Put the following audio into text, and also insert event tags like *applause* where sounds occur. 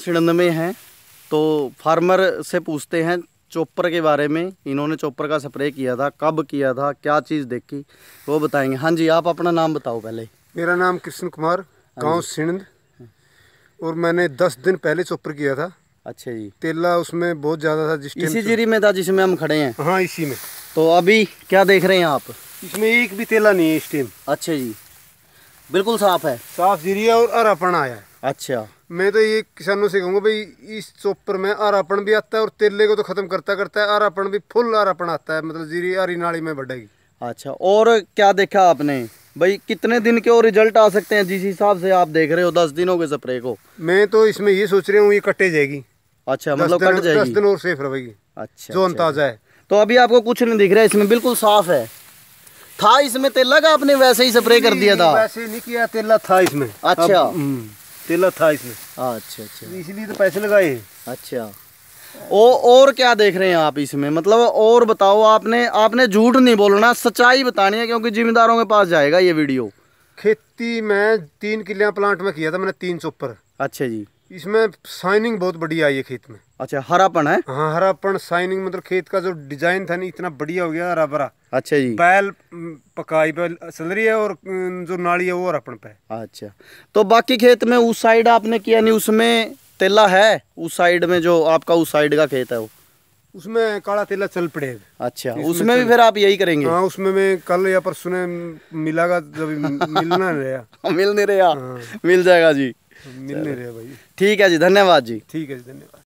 सिणंद में हैं तो फार्मर से पूछते हैं चोपर के बारे में इन्होंने चोपर का स्प्रे किया था कब किया था क्या चीज़ देखी वो बताएंगे हाँ जी आप अपना नाम बताओ पहले मेरा नाम कृष्ण कुमार हाँ गांव सिणंद हाँ। और मैंने दस दिन पहले चोपर किया था अच्छा जी तेला उसमें बहुत ज़्यादा था जिस इसी जीरी में था जिसमें हम खड़े हैं हाँ इसी में तो अभी क्या देख रहे हैं आप इसमें एक भी तेला नहीं है इस टाइम अच्छा जी बिल्कुल साफ है साफ जीरी है और हरापन आया है अच्छा मैं तो ये किसानों से कहूँगा भाई इस चोपर में आरापन भी आता है और तेले को तो ख़त्म करता करता है आरापन भी फुल आरापन आता है मतलब जीरी आरी नाली में बढ़ेगी अच्छा और क्या देखा आपने भाई कितने दिन के और रिजल्ट आ सकते हैं जिस हिसाब से आप देख रहे हो दस दिनों के स्प्रे को मैं तो इसमें ये सोच रहा हूँ ये कटे जाएगी अच्छा मतलब कट जाएगी दस दिन और सेफ रहेगी अच्छा जो अंदाजा अच्छा। है तो अभी आपको कुछ नहीं दिख रहा है इसमें बिल्कुल साफ है था इसमें तेला का आपने वैसे ही स्प्रे कर दिया था वैसे नहीं किया तेला था इसमें अच्छा हम्म। तेला था इसमें अच्छा अच्छा तो इसलिए तो पैसे लगाए अच्छा ओ, और क्या देख रहे हैं आप इसमें मतलब और बताओ आपने आपने झूठ नहीं बोलना सच्चाई बतानी है क्योंकि जिम्मेदारों के पास जाएगा ये वीडियो खेती में तीन किलिया प्लांट में किया था मैंने तीन सौ अच्छा जी इसमें साइनिंग बहुत बढ़िया आई है खेत में अच्छा हरापन है हाँ हरापन साइनिंग मतलब खेत का जो डिजाइन था ना इतना बढ़िया हो गया हरा भरा अच्छा जी बैल पकाई बैल चल रही है और जो नाली है वो हरापन पे अच्छा तो बाकी खेत में उस साइड आपने किया नहीं उसमें तेला है उस साइड में जो आपका उस साइड का खेत है वो उसमें काला तेला चल पड़ेगा अच्छा उसमें भी फिर आप यही करेंगे हाँ उसमें मैं कल या परसों मिलागा जब मिलना नहीं रहा *laughs* मिल नहीं रहा हाँ। मिल जाएगा जी मिल रहे भाई ठीक है जी धन्यवाद जी ठीक है जी धन्यवाद